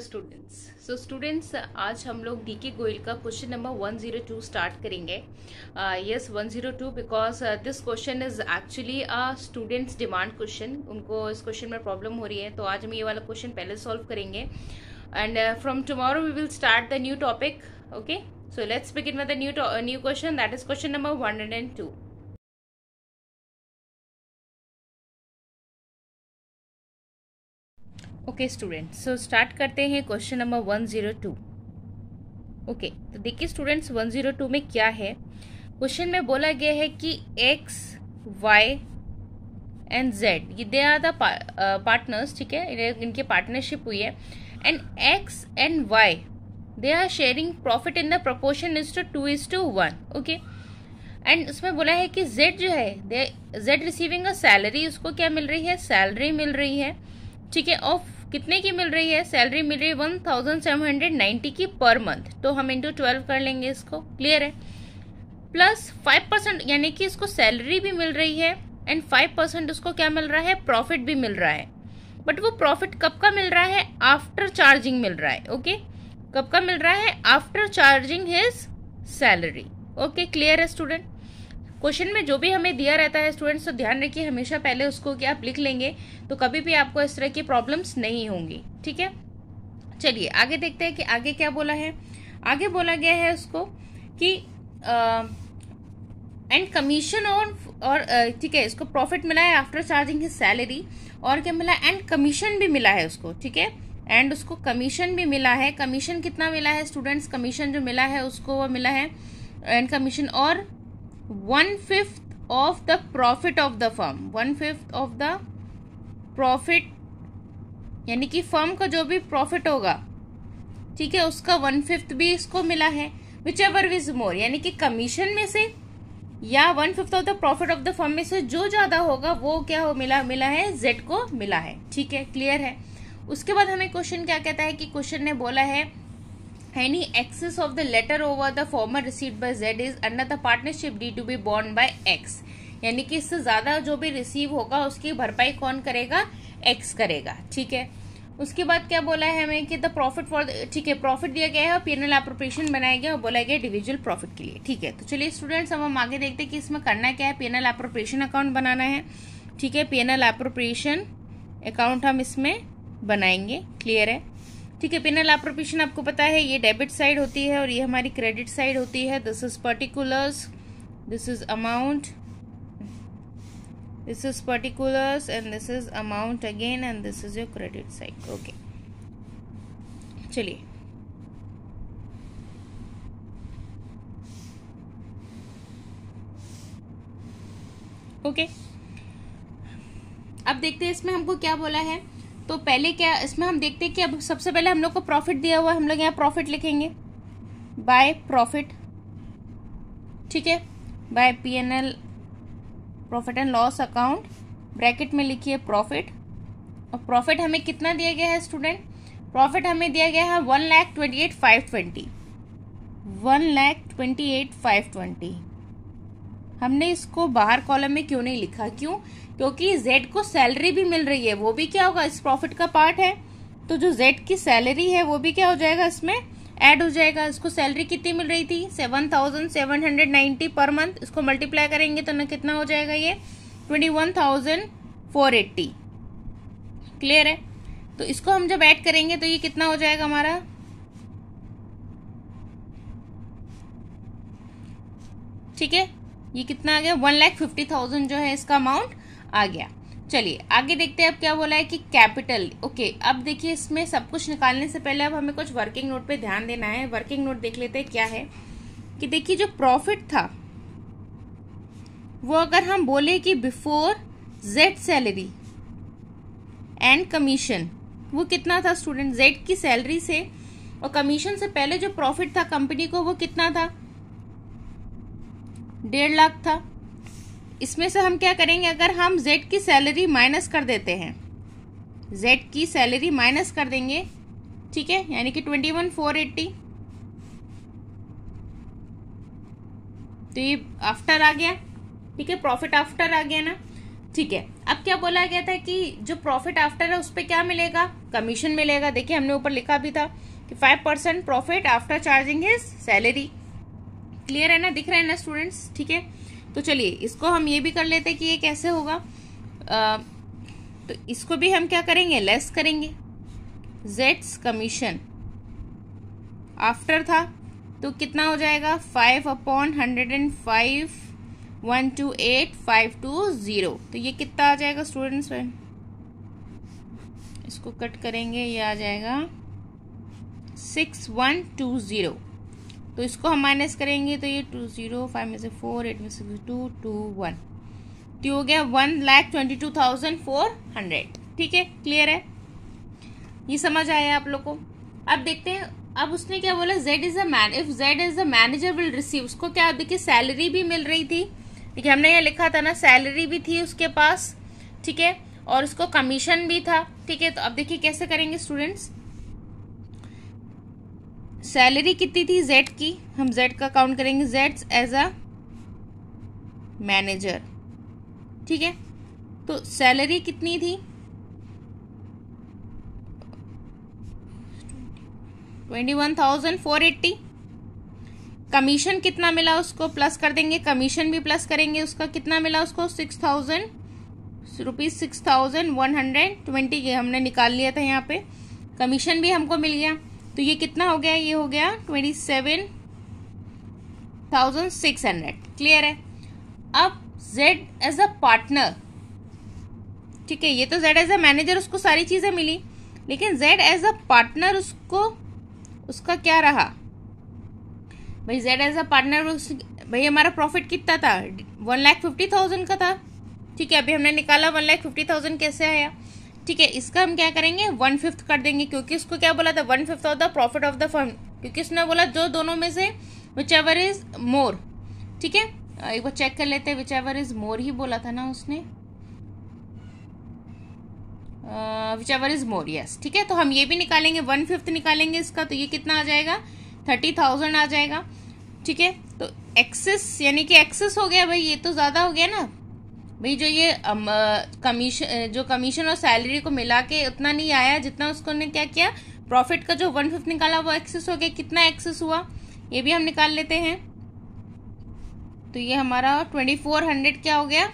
Students so students आज हम लोग डी के गोयल का क्वेश्चन नंबर 102 स्टार्ट करेंगे yes one zero two because this question is actually a students demand question उनको इस क्वेश्चन में प्रॉब्लम हो रही है तो आज हम ये वाला क्वेश्चन पहले सॉल्व करेंगे and from tomorrow we will start the new topic okay so let's begin with the new new question that is question number one and two okay student so स्टार्ट करते हैं question number one zero two okay तो देखिए students one zero to में क्या है question में बोला गया है कि एक्स वाई एंड जेड ये दे आर द पार्टनर्स ठीक है इनके पार्टनरशिप हुई है and X and Y they are sharing profit in the proportion is two two is two one okay and उसमें बोला है कि जेड जो है they Z receiving a salary उसको क्या मिल रही है सैलरी मिल रही है ठीक है ऑफ कितने की मिल रही है सैलरी मिल रही है one thousand seven hundred ninety की पर मंथ तो हम इंटू ट्वेल्व कर लेंगे इसको क्लियर है प्लस फाइव परसेंट यानी कि इसको सैलरी भी मिल रही है एंड फाइव परसेंट उसको क्या मिल रहा है प्रॉफिट भी मिल रहा है बट वो प्रॉफिट कब का मिल रहा है आफ्टर चार्जिंग मिल रहा है ओके okay? कब का मिल रहा है after charging his salary okay clear है स्टूडेंट क्वेश्चन में जो भी हमें दिया रहता है स्टूडेंट्स तो ध्यान रखिए हमेशा पहले उसको कि आप लिख लेंगे तो कभी भी आपको इस तरह की प्रॉब्लम्स नहीं होंगी ठीक है चलिए आगे देखते हैं कि आगे क्या बोला है आगे बोला गया है उसको कि एंड कमीशन ऑन और ठीक है इसको प्रॉफिट मिला है आफ्टर चार्जिंग हिज सैलरी और क्या मिला एंड कमीशन भी मिला है उसको ठीक है एंड उसको कमीशन भी मिला है कमीशन कितना मिला है स्टूडेंट्स कमीशन जो मिला है उसको वो मिला है एंड कमीशन और one fifth of the profit of the firm one fifth of the profit यानी कि फर्म का जो भी प्रॉफिट होगा ठीक है उसका वन फिफ्थ भी इसको मिला है विच एवर विज मोर यानी कि कमीशन में से या one fifth of the profit of the firm में से जो ज़्यादा होगा वो क्या हो मिला मिला है जेड को मिला है ठीक है क्लियर है उसके बाद हमें क्वेश्चन क्या कहता है कि क्वेश्चन ने बोला है Any excess of the letter over the former received by Z is another partnership D to be borne by X. यानी कि इससे ज़्यादा जो भी रिसीव होगा उसकी भरपाई कौन करेगा एक्स करेगा ठीक है उसके बाद क्या बोला है हमें कि द प्रॉफिट फॉर ठीक है प्रॉफिट दिया गया है और पीएनएल अप्रोप्रिएशन बनाया गया और बोला गया डिविजुअल प्रॉफिट के लिए ठीक है तो चलिए स्टूडेंट्स हम हम आगे देखते हैं कि इसमें करना क्या है पीएनएल अप्रोप्रिएशन अकाउंट बनाना है ठीक है पीएनएल अप्रोप्रिएशन अकाउंट हम इसमें बनाएंगे क्लियर है ठीक है पेनल अप्रोप्रिएशन आपको पता है ये डेबिट साइड होती है और ये हमारी क्रेडिट साइड होती है this is particulars this is amount this is particulars and this is amount again and this is your credit side okay चलिए ओके okay. अब देखते हैं इसमें हमको क्या बोला है तो पहले क्या इसमें हम देखते हैं कि अब सबसे पहले हम लोग को प्रॉफिट दिया हुआ है हम लोग यहाँ प्रॉफिट लिखेंगे बाय प्रॉफिट ठीक है by P N L profit and loss account bracket में लिखिए प्रॉफिट और प्रॉफिट हमें कितना दिया गया है स्टूडेंट प्रॉफिट हमें दिया गया है one lakh twenty eight five twenty one lakh twenty eight five twenty हमने इसको बाहर कॉलम में क्यों नहीं लिखा क्यों क्योंकि जेड को सैलरी भी मिल रही है वो भी क्या होगा इस प्रॉफिट का पार्ट है तो जो जेड की सैलरी है वो भी क्या हो जाएगा इसमें ऐड हो जाएगा इसको सैलरी कितनी मिल रही थी seven thousand seven hundred ninety per month इसको मल्टीप्लाई करेंगे तो ना कितना हो जाएगा ये twenty one thousand four eighty clear है तो इसको हम जब ऐड करेंगे तो ये कितना हो जाएगा हमारा ठीक है ये कितना आ गया वन लाख फिफ्टी थाउजेंड जो है इसका अमाउंट आ गया चलिए आगे देखते हैं अब क्या बोला है कि कैपिटल ओके अब देखिए इसमें सब कुछ निकालने से पहले अब हमें कुछ वर्किंग नोट पे ध्यान देना है वर्किंग नोट देख लेते हैं क्या है कि देखिए जो प्रॉफिट था वो अगर हम बोले कि before Z salary and commission वो कितना था स्टूडेंट जेड की सैलरी से और कमीशन से पहले जो प्रॉफिट था कंपनी को वो कितना था डेढ़ लाख था इसमें से हम क्या करेंगे अगर हम जेड की सैलरी माइनस कर देते हैं जेड की सैलरी माइनस कर देंगे ठीक है यानी कि ट्वेंटी वन फोर एट्टी तो ये आफ्टर आ गया ठीक है प्रॉफिट आफ्टर आ गया ना ठीक है अब क्या बोला गया था कि जो प्रॉफिट आफ्टर है उस पर क्या मिलेगा कमीशन मिलेगा देखिए हमने ऊपर लिखा भी था कि five percent profit after charging his salary clear है ना दिख रहा है ना स्टूडेंट्स ठीक है तो चलिए इसको हम ये भी कर लेते हैं कि ये कैसे होगा आ, तो इसको भी हम क्या करेंगे लेस करेंगे जेट्स कमीशन आफ्टर था तो कितना हो जाएगा five upon hundred and five one two eight five two zero तो ये कितना आ जाएगा स्टूडेंट्स में इसको कट करेंगे ये आ जाएगा सिक्स वन टू ज़ीरो तो इसको हम माइनस करेंगे तो ये टू जीरो फाइव में से फोर एट में से टू टू वन तो हो गया one lakh twenty two thousand four hundred ठीक है क्लियर है ये समझ आया आप लोग को अब देखते हैं अब उसने क्या बोला Z is a man if Z is a manager will receive उसको क्या देखिए सैलरी भी मिल रही थी देखिए हमने यह लिखा था ना सैलरी भी थी उसके पास ठीक है और उसको कमीशन भी था ठीक है तो अब देखिए कैसे करेंगे स्टूडेंट्स सैलरी कितनी थी जेड की हम जेड का काउंट करेंगे जेड एज अ मैनेजर ठीक है तो सैलरी कितनी थी twenty one thousand four eighty commission कितना मिला उसको प्लस कर देंगे कमीशन भी प्लस करेंगे उसका कितना मिला उसको six thousand rupees six thousand one hundred twenty के हमने निकाल लिया था यहाँ पे कमीशन भी हमको मिल गया तो ये कितना हो गया ये हो गया twenty seven thousand six hundred clear है अब जेड एज अ पार्टनर ठीक है ये तो जेड एज अ मैनेजर उसको सारी चीज़ें मिली लेकिन जेड एज अ पार्टनर उसको उसका क्या रहा भाई जेड एज अ पार्टनर उस भाई हमारा प्रॉफिट कितना था वन लाख फिफ्टी थाउजेंड का था ठीक है अभी हमने निकाला वन लाख फिफ्टी थाउजेंड कैसे आया ठीक है इसका हम क्या करेंगे वन फिफ्थ कर देंगे क्योंकि इसको क्या बोला था one fifth of the profit of the firm क्योंकि उसने बोला जो दोनों में से विच एवर इज मोर ठीक है एक बार चेक कर लेते हैं विच एवर इज मोर ही बोला था ना उसने whichever is more yes ठीक है तो हम ये भी निकालेंगे वन फिफ्थ निकालेंगे इसका तो ये कितना आ जाएगा थर्टी थाउजेंड आ जाएगा ठीक है तो एक्सेस यानी कि एक्सेस हो गया भाई ये तो ज़्यादा हो गया ना भाई जो ये कमीशन जो कमीशन और सैलरी को मिला के उतना नहीं आया जितना उसको ने क्या किया प्रॉफिट का जो वन फिफ्थ निकाला वो एक्सेस हो गया कितना एक्सेस हुआ ये भी हम निकाल लेते हैं तो ये हमारा ट्वेंटी फोर हंड्रेड क्या हो गया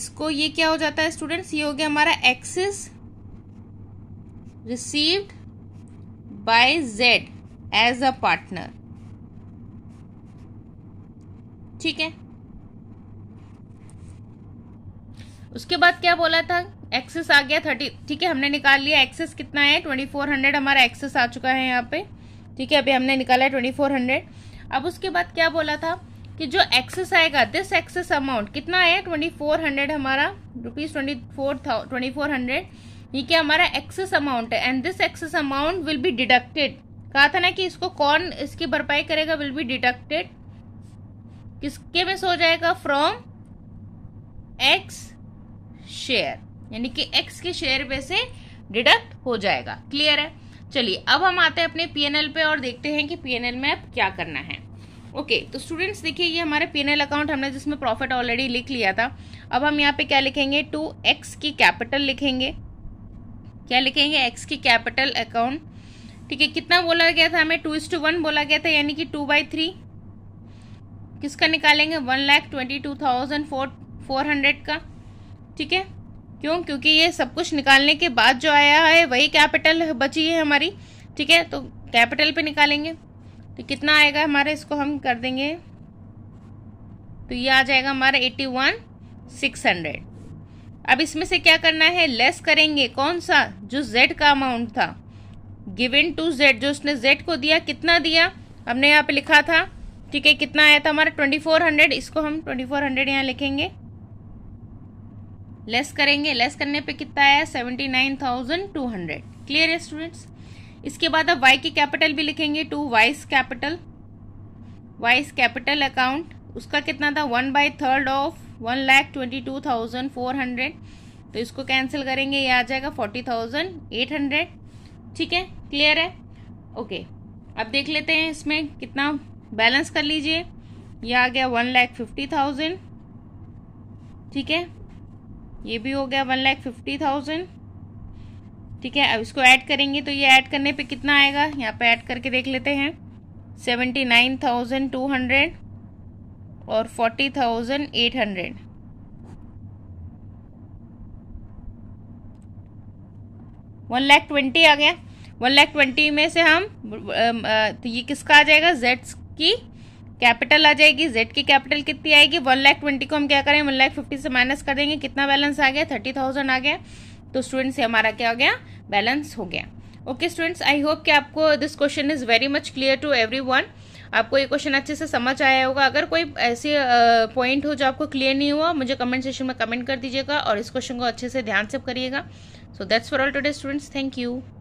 इसको ये क्या हो जाता है स्टूडेंट्स ये हो गया हमारा excess received by Z as a partner ठीक है उसके बाद क्या बोला था एक्सेस आ गया थर्टी ठीक है हमने निकाल लिया एक्सेस कितना है ट्वेंटी फोर हंड्रेड हमारा एक्सेस आ चुका है यहाँ पे ठीक है अभी हमने निकाला है ट्वेंटी फोर हंड्रेड अब उसके बाद क्या बोला था कि जो एक्सेस आएगा दिस एक्सेस अमाउंट कितना है ट्वेंटी फोर हंड्रेड हमारा रुपीज़ ट्वेंटी फोर था ट्वेंटी फोर हंड्रेड ये क्या हमारा एक्सेस अमाउंट है and this excess amount will be deducted कहा था ना कि इसको कौन इसकी भरपाई करेगा विल बी डिडक्टेड किसके में सो जाएगा फ्रॉम एक्स शेयर यानी कि x के शेयर पे से डिडक्ट हो जाएगा क्लियर है चलिए अब हम आते हैं अपने पीएनएल पे और देखते हैं कि पीएनएल में अब क्या करना है ओके okay, तो स्टूडेंट्स देखिए ये हमारे पीएनएल अकाउंट हमने जिसमें प्रॉफिट ऑलरेडी लिख लिया था अब हम यहाँ पे क्या लिखेंगे टू एक्स की कैपिटल लिखेंगे क्या लिखेंगे एक्स की कैपिटल अकाउंट ठीक है कितना बोला गया था हमें टू इस टू वन बोला गया था यानी कि टू बाई थ्री किसका निकालेंगे one lakh twenty two thousand four four hundred का ठीक है क्यों क्योंकि ये सब कुछ निकालने के बाद जो आया है वही कैपिटल बची है हमारी ठीक है तो कैपिटल पे निकालेंगे तो कितना आएगा हमारे इसको हम कर देंगे तो ये आ जाएगा हमारा एट्टी वन सिक्स हंड्रेड अब इसमें से क्या करना है लेस करेंगे कौन सा जो जेड का अमाउंट था गिवन टू जेड जो उसने जेड को दिया कितना दिया हमने यहाँ पे लिखा था ठीक है कितना आया था हमारा ट्वेंटी फोर हंड्रेड इसको हम ट्वेंटी फोर हंड्रेड यहाँ लिखेंगे लेस करेंगे लेस करने पे कितना आया seventy nine thousand two hundred clear है स्टूडेंट्स इसके बाद अब वाई की कैपिटल भी लिखेंगे to Y's capital Y's capital account उसका कितना था one by third of one lakh twenty two thousand four hundred तो इसको कैंसिल करेंगे ये आ जाएगा फोर्टी थाउजेंड एट हंड्रेड ठीक है क्लियर है ओके अब देख लेते हैं इसमें कितना बैलेंस कर लीजिए यह आ गया वन लैख फिफ्टी थाउजेंड ठीक है ये भी हो गया वन लाख फिफ्टी थाउजेंड ठीक है अब इसको ऐड करेंगे तो ये ऐड करने पे कितना आएगा यहाँ पे ऐड करके देख लेते हैं seventy nine thousand two hundred और forty thousand eight hundred one lakh twenty आ गया वन लाख ट्वेंटी में से हम तो ये किसका आ जाएगा जेड्स की कैपिटल आ जाएगी जेड की कैपिटल कितनी आएगी वन लाख ट्वेंटी को हम क्या करें वन लाख फिफ्टी से माइनस कर देंगे कितना बैलेंस आ गया थर्टी थाउजेंड आ गया तो स्टूडेंट्स ये हमारा क्या हो गया बैलेंस हो गया ओके स्टूडेंट्स आई होप कि आपको this question is very much clear to everyone आपको ये क्वेश्चन अच्छे से समझ आया होगा अगर कोई ऐसे पॉइंट हो जो आपको क्लियर नहीं हुआ मुझे कमेंट सेशन में कमेंट कर दीजिएगा और इस क्वेश्चन को अच्छे से ध्यान से करिएगा so that's for all today students thank you